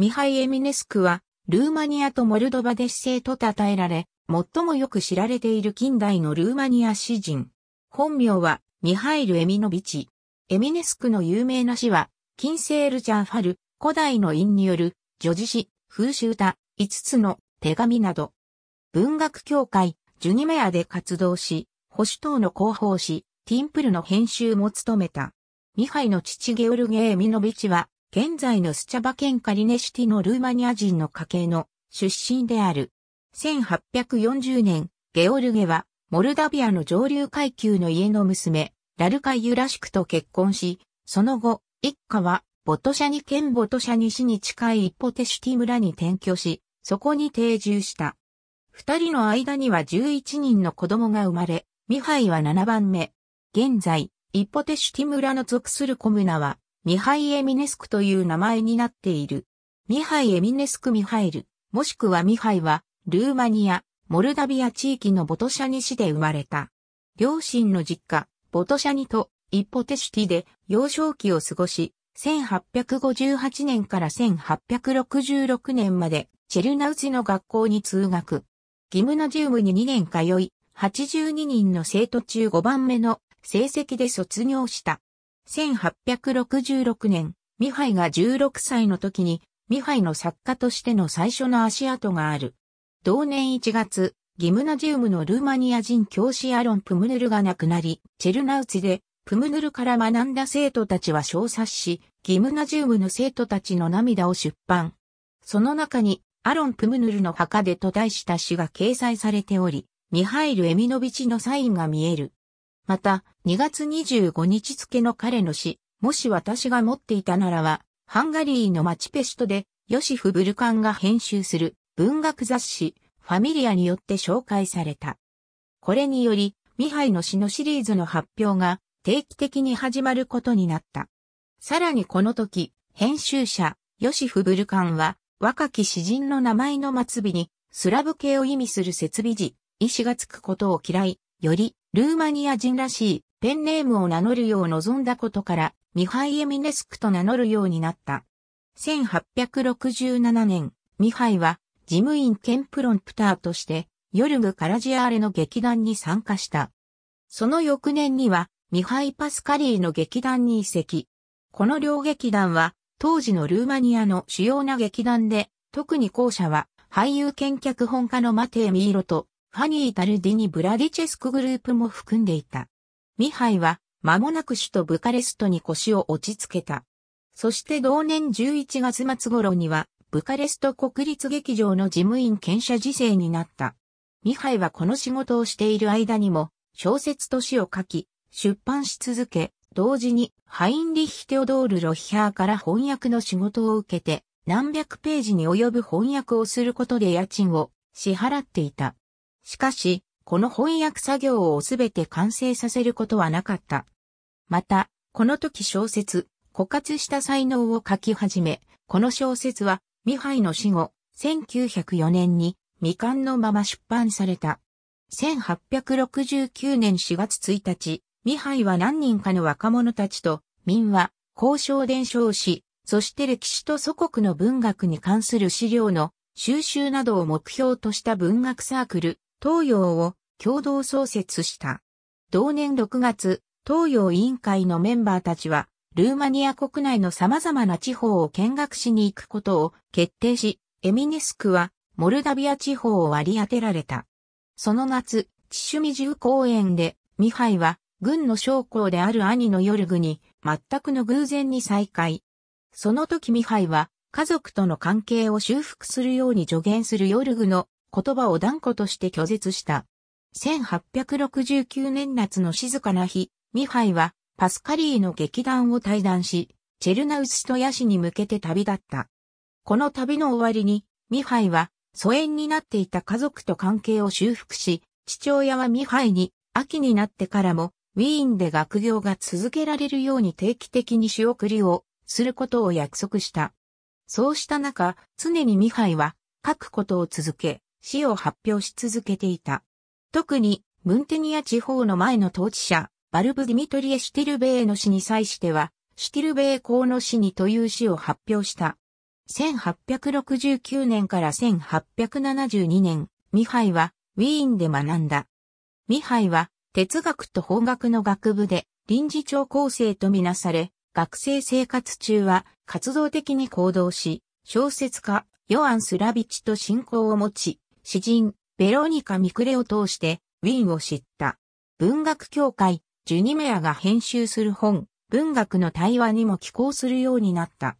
ミハイ・エミネスクは、ルーマニアとモルドバで市政と称えられ、最もよく知られている近代のルーマニア詩人。本名は、ミハイル・エミノビチ。エミネスクの有名な詩は、セールジャーファル、古代の韻による、女子詩、風習歌、5つの手紙など。文学協会、ジュニメアで活動し、保守党の広報誌、ティンプルの編集も務めた。ミハイの父ゲオルゲ・エミノビチは、現在のスチャバ県カリネシティのルーマニア人の家系の出身である。1840年、ゲオルゲは、モルダビアの上流階級の家の娘、ラルカ・ユラシクと結婚し、その後、一家は、ボトシャニ県ボトシャニ市に近いイポテシュティ村に転居し、そこに定住した。二人の間には11人の子供が生まれ、ミハイは7番目。現在、イポテシュティ村の属するコムナは、ミハイ・エミネスクという名前になっている。ミハイ・エミネスク・ミハイル、もしくはミハイは、ルーマニア、モルダビア地域のボトシャニ市で生まれた。両親の実家、ボトシャニとイポテシティで幼少期を過ごし、1858年から1866年までチェルナウチの学校に通学。ギムナジウムに2年通い、82人の生徒中5番目の成績で卒業した。1866年、ミハイが16歳の時に、ミハイの作家としての最初の足跡がある。同年1月、ギムナジウムのルーマニア人教師アロン・プムヌルが亡くなり、チェルナウツで、プムヌルから学んだ生徒たちは小冊子、ギムナジウムの生徒たちの涙を出版。その中に、アロン・プムヌルの墓でと題した詩が掲載されており、ミハイル・エミノビチのサインが見える。また、2月25日付の彼の詩、もし私が持っていたならは、ハンガリーのマチペストで、ヨシフ・ブルカンが編集する文学雑誌、ファミリアによって紹介された。これにより、ミハイの詩のシリーズの発表が定期的に始まることになった。さらにこの時、編集者、ヨシフ・ブルカンは、若き詩人の名前の末尾に、スラブ系を意味する設備字、意志がつくことを嫌い、よりルーマニア人らしいペンネームを名乗るよう望んだことから、ミハイ・エミネスクと名乗るようになった。1867年、ミハイは事務員兼プロンプターとして、ヨルグ・カラジアーレの劇団に参加した。その翌年には、ミハイ・パスカリーの劇団に移籍。この両劇団は、当時のルーマニアの主要な劇団で、特に後者は、俳優兼脚本家のマテー・ミーロと、ファニー・タルディニ・ブラディチェスクグループも含んでいた。ミハイは、間もなく首都ブカレストに腰を落ち着けた。そして同年11月末頃には、ブカレスト国立劇場の事務員兼社時生になった。ミハイはこの仕事をしている間にも、小説と詩を書き、出版し続け、同時にハインリッヒ・テオドール・ロヒハーから翻訳の仕事を受けて、何百ページに及ぶ翻訳をすることで家賃を支払っていた。しかし、この翻訳作業をすべて完成させることはなかった。また、この時小説、枯渇した才能を書き始め、この小説は、ミハイの死後、1904年に未完のまま出版された。1869年4月1日、ミハイは何人かの若者たちと、民話、交渉伝承し、そして歴史と祖国の文学に関する資料の収集などを目標とした文学サークル、東洋を共同創設した。同年6月、東洋委員会のメンバーたちは、ルーマニア国内の様々な地方を見学しに行くことを決定し、エミネスクはモルダビア地方を割り当てられた。その夏、チシュミジュ公園で、ミハイは軍の将校である兄のヨルグに全くの偶然に再会。その時ミハイは家族との関係を修復するように助言するヨルグの言葉を断固として拒絶した。1869年夏の静かな日、ミハイはパスカリーの劇団を退団し、チェルナウスとヤシに向けて旅立った。この旅の終わりに、ミハイは疎遠になっていた家族と関係を修復し、父親はミハイに秋になってからもウィーンで学業が続けられるように定期的に仕送りをすることを約束した。そうした中、常にミハイは書くことを続け、死を発表し続けていた。特に、ムンテニア地方の前の統治者、バルブ・ディミトリエ・シティルベーの死に際しては、シティルベー公の死にという死を発表した。1869年から1872年、ミハイはウィーンで学んだ。ミハイは哲学と法学の学部で臨時長校生とみなされ、学生生活中は活動的に行動し、小説家、ヨアン・スラビチと信仰を持ち、詩人、ベロニカ・ミクレを通して、ウィンを知った。文学協会、ジュニメアが編集する本、文学の対話にも寄稿するようになった。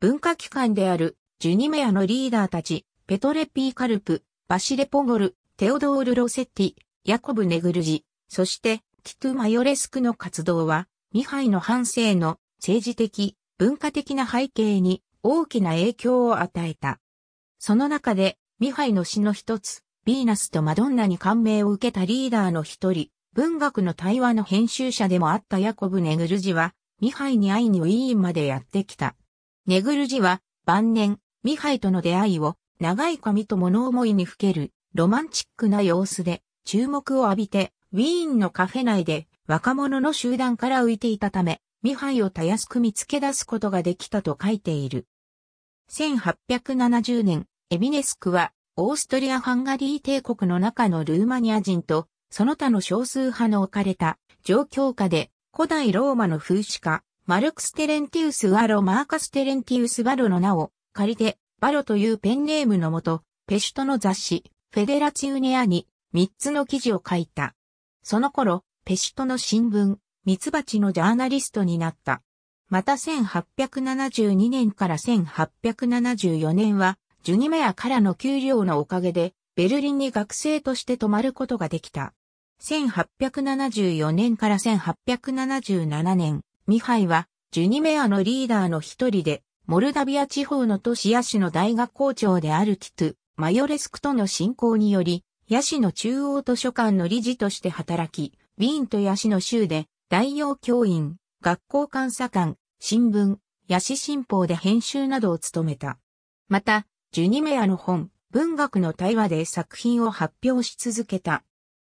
文化機関である、ジュニメアのリーダーたち、ペトレ・ピー・カルプ、バシレ・ポゴル、テオドール・ロセッティ、ヤコブ・ネグルジ、そして、ティトゥ・マヨレスクの活動は、ミハイの反省の政治的、文化的な背景に大きな影響を与えた。その中で、ミハイの詩の一つ、ヴィーナスとマドンナに感銘を受けたリーダーの一人、文学の対話の編集者でもあったヤコブ・ネグルジは、ミハイに会いにウィーンまでやってきた。ネグルジは、晩年、ミハイとの出会いを、長い髪と物思いにふける、ロマンチックな様子で、注目を浴びて、ウィーンのカフェ内で、若者の集団から浮いていたため、ミハイをたやすく見つけ出すことができたと書いている。1870年、エビネスクは、オーストリア・ハンガリー帝国の中のルーマニア人と、その他の少数派の置かれた状況下で、古代ローマの風刺家、マルクス・テレンティウス・アロ・マーカス・テレンティウス・バロの名を、借りて、バロというペンネームのもと、ペシュトの雑誌、フェデラチューネアに、3つの記事を書いた。その頃、ペシュトの新聞、ミツバチのジャーナリストになった。また1872年から1874年は、ジュニメアからの給料のおかげで、ベルリンに学生として泊まることができた。1874年から1877年、ミハイは、ジュニメアのリーダーの一人で、モルダビア地方の都市ヤシの大学校長であるティトゥ、マヨレスクとの進行により、ヤシの中央図書館の理事として働き、ウィーンとヤシの州で、大洋教員、学校監査官、新聞、ヤシ新報で編集などを務めた。また、ジュニメアの本、文学の対話で作品を発表し続けた。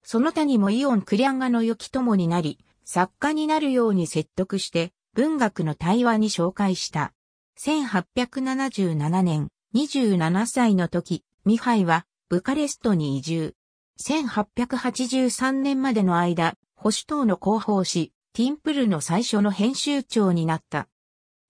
その他にもイオン・クリャンガの良き友になり、作家になるように説得して、文学の対話に紹介した。1877年、27歳の時、ミハイはブカレストに移住。1883年までの間、保守党の広報誌、ティンプルの最初の編集長になった。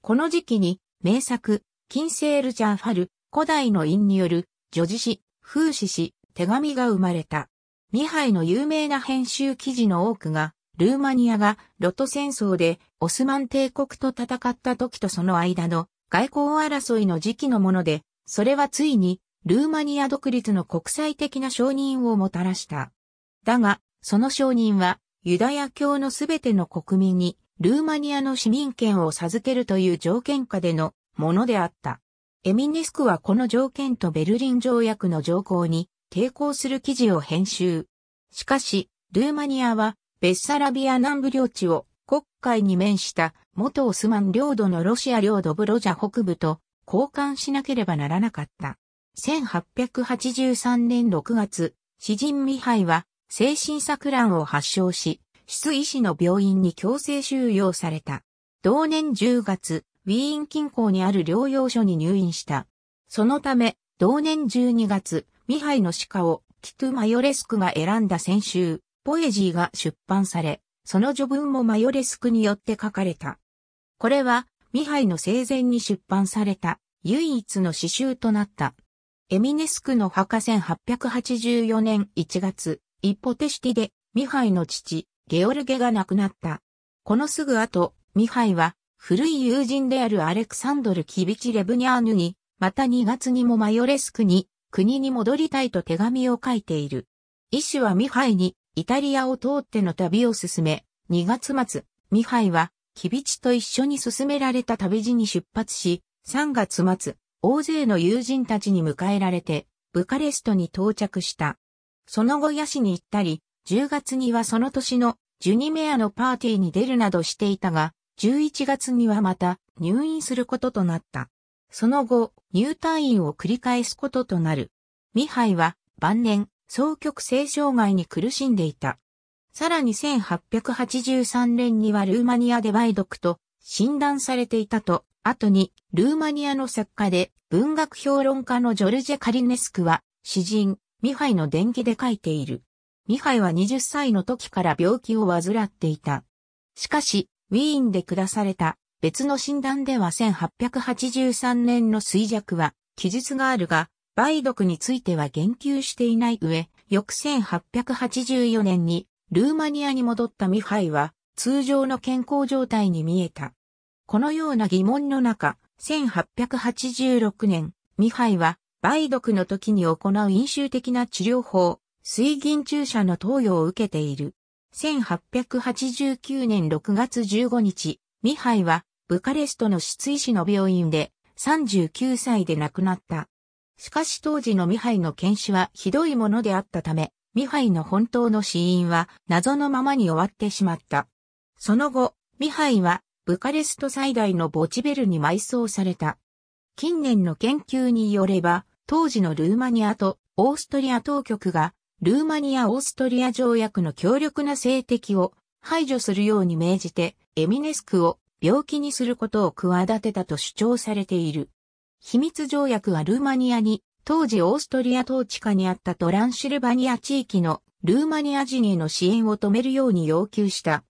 この時期に、名作、キンセールジャーファル、古代の印による、叙事詩、風刺詩、手紙が生まれた。ミハイの有名な編集記事の多くが、ルーマニアがロト戦争でオスマン帝国と戦った時とその間の外交争いの時期のもので、それはついにルーマニア独立の国際的な承認をもたらした。だが、その承認はユダヤ教のすべての国民にルーマニアの市民権を授けるという条件下でのものであった。エミネスクはこの条件とベルリン条約の条項に抵抗する記事を編集。しかし、ルーマニアはベッサラビア南部領地を国会に面した元オスマン領土のロシア領土ブロジャ北部と交換しなければならなかった。1883年6月、詩人ミハイは精神錯乱を発症し、出医師の病院に強制収容された。同年10月、ウィーン近郊にある療養所に入院した。そのため、同年12月、ミハイの鹿を聞く。トゥ・マヨレスクが選んだ先週、ポエジーが出版され、その序文もマヨレスクによって書かれた。これは、ミハイの生前に出版された唯一の詩集となった。エミネスクの墓1884年1月、一歩手してで、ミハイの父、ゲオルゲが亡くなった。このすぐ後、ミハイは古い友人であるアレクサンドル・キビチ・レブニャーヌに、また2月にもマヨレスクに、国に戻りたいと手紙を書いている。医師はミハイに、イタリアを通っての旅を進め、2月末、ミハイは、キビチと一緒に進められた旅路に出発し、3月末、大勢の友人たちに迎えられて、ブカレストに到着した。その後ヤシに行ったり、10月にはその年のジュニメアのパーティーに出るなどしていたが、11月にはまた入院することとなった。その後、入退院を繰り返すこととなる。ミハイは晩年、双極性障害に苦しんでいた。さらに1883年にはルーマニアで梅毒と診断されていたと、後にルーマニアの作家で文学評論家のジョルジェ・カリネスクは詩人ミハイの伝記で書いている。ミハイは20歳の時から病気を患っていた。しかし、ウィーンで下された別の診断では1883年の衰弱は記述があるが、梅毒については言及していない上、翌1884年にルーマニアに戻ったミハイは通常の健康状態に見えた。このような疑問の中、1886年、ミハイは梅毒の時に行う飲酒的な治療法、水銀注射の投与を受けている。1889年6月15日、ミハイはブカレストの失意死の病院で39歳で亡くなった。しかし当時のミハイの検視はひどいものであったため、ミハイの本当の死因は謎のままに終わってしまった。その後、ミハイはブカレスト最大の墓地ベルに埋葬された。近年の研究によれば、当時のルーマニアとオーストリア当局がルーマニア・オーストリア条約の強力な性的を排除するように命じて、エミネスクを病気にすることを企てたと主張されている。秘密条約はルーマニアに、当時オーストリア統治下にあったトランシルバニア地域のルーマニア人への支援を止めるように要求した。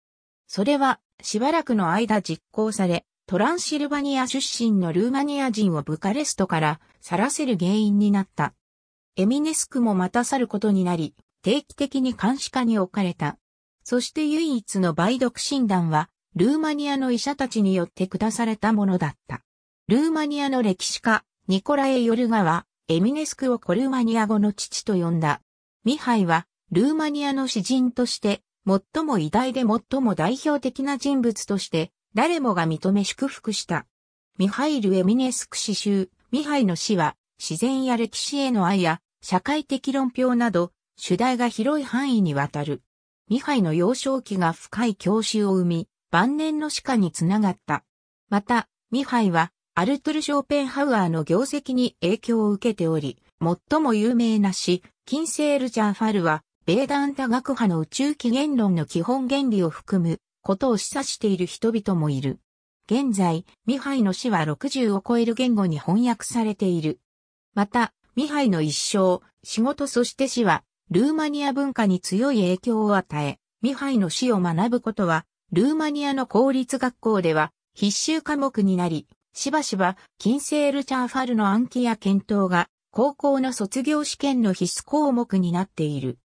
それは、しばらくの間実行され、トランシルバニア出身のルーマニア人をブカレストから去らせる原因になった。エミネスクもまた去ることになり、定期的に監視下に置かれた。そして唯一の梅毒診断は、ルーマニアの医者たちによって下されたものだった。ルーマニアの歴史家、ニコラエ・ヨルガは、エミネスクをコルマニア語の父と呼んだ。ミハイは、ルーマニアの詩人として、最も偉大で最も代表的な人物として、誰もが認め祝福した。ミハイル・エミネスク詩集、ミハイの詩は、自然や歴史への愛や、社会的論評など、主題が広い範囲にわたる。ミハイの幼少期が深い教師を生み、晩年の歯科につながった。また、ミハイは、アルトゥル・ショーペンハウアーの業績に影響を受けており、最も有名な詩、金ールジャーファルは、ベーダンタ学派の宇宙起源論の基本原理を含むことを示唆している人々もいる。現在、ミハイの詩は60を超える言語に翻訳されている。また、ミハイの一生、仕事そして死は、ルーマニア文化に強い影響を与え、ミハイの死を学ぶことは、ルーマニアの公立学校では必修科目になり、しばしば、キンセールチャーファルの暗記や検討が、高校の卒業試験の必須項目になっている。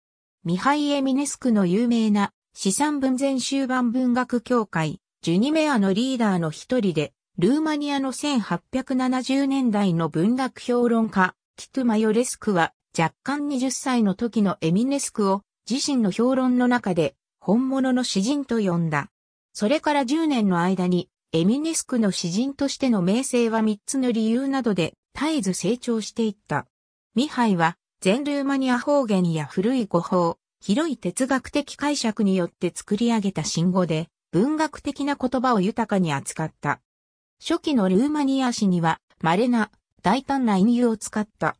ミハイ・エミネスクの有名な、資産分全終盤文学協会、ジュニメアのリーダーの一人で、ルーマニアの1870年代の文学評論家、キトゥ・マヨレスクは若干20歳の時のエミネスクを自身の評論の中で本物の詩人と呼んだ。それから10年の間にエミネスクの詩人としての名声は3つの理由などで絶えず成長していった。ミハイは全ルーマニア方言や古い語法、広い哲学的解釈によって作り上げた信号で文学的な言葉を豊かに扱った。初期のルーマニア史には稀な大胆な隠喩を使った。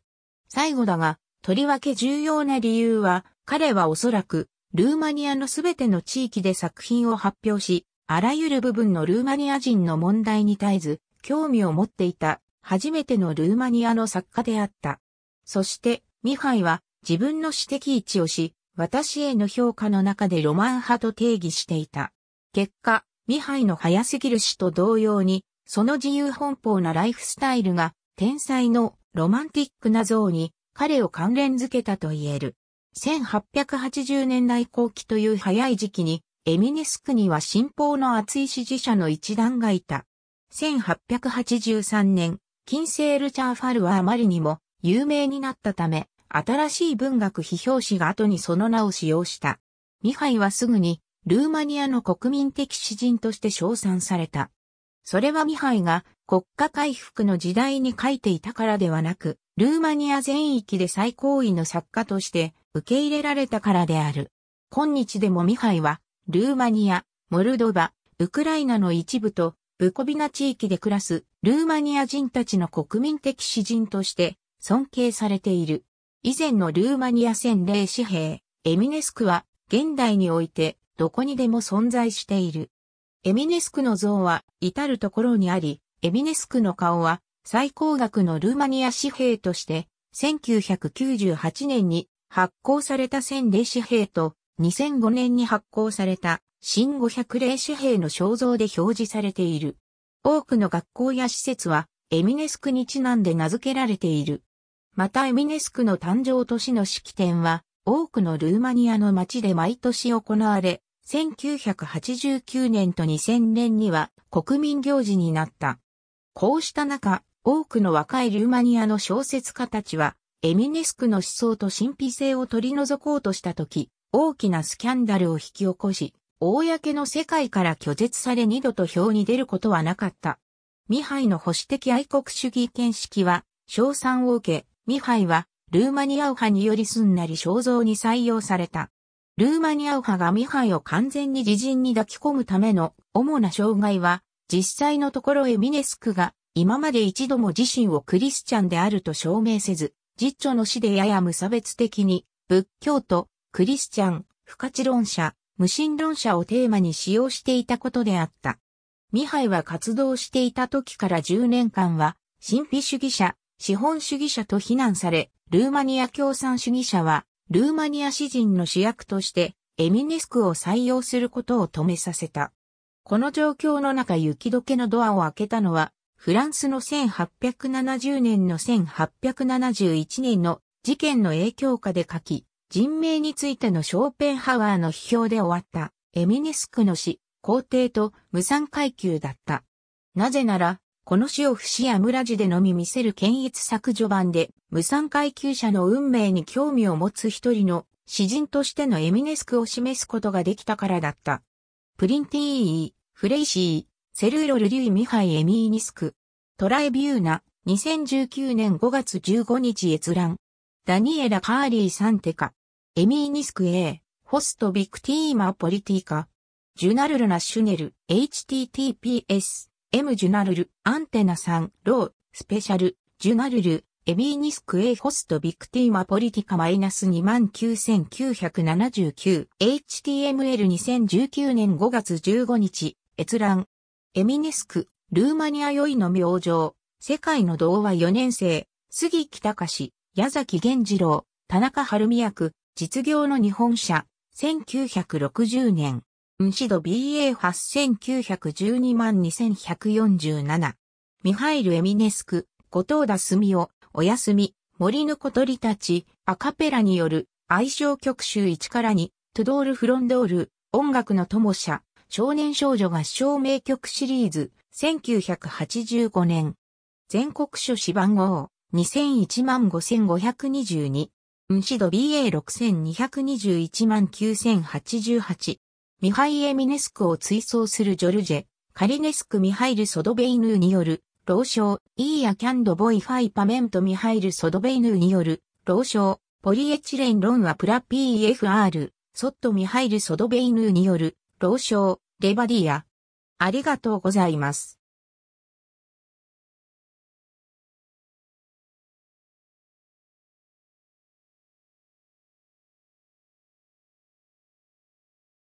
最後だが、とりわけ重要な理由は、彼はおそらく、ルーマニアのすべての地域で作品を発表し、あらゆる部分のルーマニア人の問題に絶えず、興味を持っていた、初めてのルーマニアの作家であった。そして、ミハイは、自分の指摘位置をし、私への評価の中でロマン派と定義していた。結果、ミハイの早すぎる死と同様に、その自由奔放なライフスタイルが天才のロマンティックな像に彼を関連づけたと言える。1880年代後期という早い時期に、エミネスクには新法の厚い支持者の一団がいた。1883年、セールチャーファルはあまりにも有名になったため、新しい文学批評誌が後にその名を使用した。ミハイはすぐにルーマニアの国民的詩人として称賛された。それはミハイが国家回復の時代に書いていたからではなく、ルーマニア全域で最高位の作家として受け入れられたからである。今日でもミハイは、ルーマニア、モルドバ、ウクライナの一部と、ブコビナ地域で暮らすルーマニア人たちの国民的詩人として尊敬されている。以前のルーマニア戦霊紙幣、エミネスクは現代においてどこにでも存在している。エミネスクの像は至るところにあり、エミネスクの顔は最高額のルーマニア紙幣として、1998年に発行された1000例紙幣と、2005年に発行された新500例紙幣の肖像で表示されている。多くの学校や施設はエミネスクにちなんで名付けられている。またエミネスクの誕生都市の式典は多くのルーマニアの街で毎年行われ、1989年と2000年には国民行事になった。こうした中、多くの若いルーマニアの小説家たちは、エミネスクの思想と神秘性を取り除こうとした時、大きなスキャンダルを引き起こし、公の世界から拒絶され二度と表に出ることはなかった。ミハイの保守的愛国主義見識は、賞賛を受け、ミハイは、ルーマニア派によりすんなり肖像に採用された。ルーマニア派がミハイを完全に自陣に抱き込むための主な障害は、実際のところエミネスクが今まで一度も自身をクリスチャンであると証明せず、実著の死でやや無差別的に仏教とクリスチャン、不可知論者、無神論者をテーマに使用していたことであった。ミハイは活動していた時から10年間は、神秘主義者、資本主義者と非難され、ルーマニア共産主義者はルーマニア詩人の主役としてエミネスクを採用することを止めさせた。この状況の中雪解けのドアを開けたのは、フランスの1870年の1871年の事件の影響下で書き、人命についてのショーペンハワーの批評で終わったエミネスクの詩、皇帝と無産階級だった。なぜなら、この死を不死や村地でのみ見せる検閲削除版で、無産階級者の運命に興味を持つ一人の詩人としてのエミネスクを示すことができたからだった。プリンティー、フレイシー、セルーロル・リュイ・ミハイ・エミーニスク。トライビューナ、2019年5月15日閲覧。ダニエラ・カーリー・サンテカ。エミーニスク A、ホスト・ビクティーマ・ポリティカ。ジュナルルナ・シュネル、https。エム・ジュナルル、アンテナ3、ロー、スペシャル、ジュナルル、エビーニスクエイホストビクティーマポリティカマイナス29979 HTML2019 年5月15日閲覧エミネスクルーマニア酔いの明星世界の童話4年生杉木隆矢崎源次郎田中春美役実業の日本社1960年ムシド BA8912 万2147。ミハイル・エミネスク、後藤田澄夫、おやすみ、森の小鳥たち、アカペラによる、愛称曲集1から2、トゥドール・フロンドール、音楽の友者、少年少女合唱名曲シリーズ、1985年。全国書誌番号、2 1 5522。ムシド BA6221 万9088。ミハイエ・ミネスクを追走するジョルジェ、カリネスク・ミハイル・ソドベイヌーによる、老将、イーヤ・キャンド・ボイ・ファイ・パメント・ミハイル・ソドベイヌーによる、老将、ポリエチレン・ロンはプラ p f r ソット・ミハイル・ソドベイヌーによる、老将、レバディア。ありがとうございます。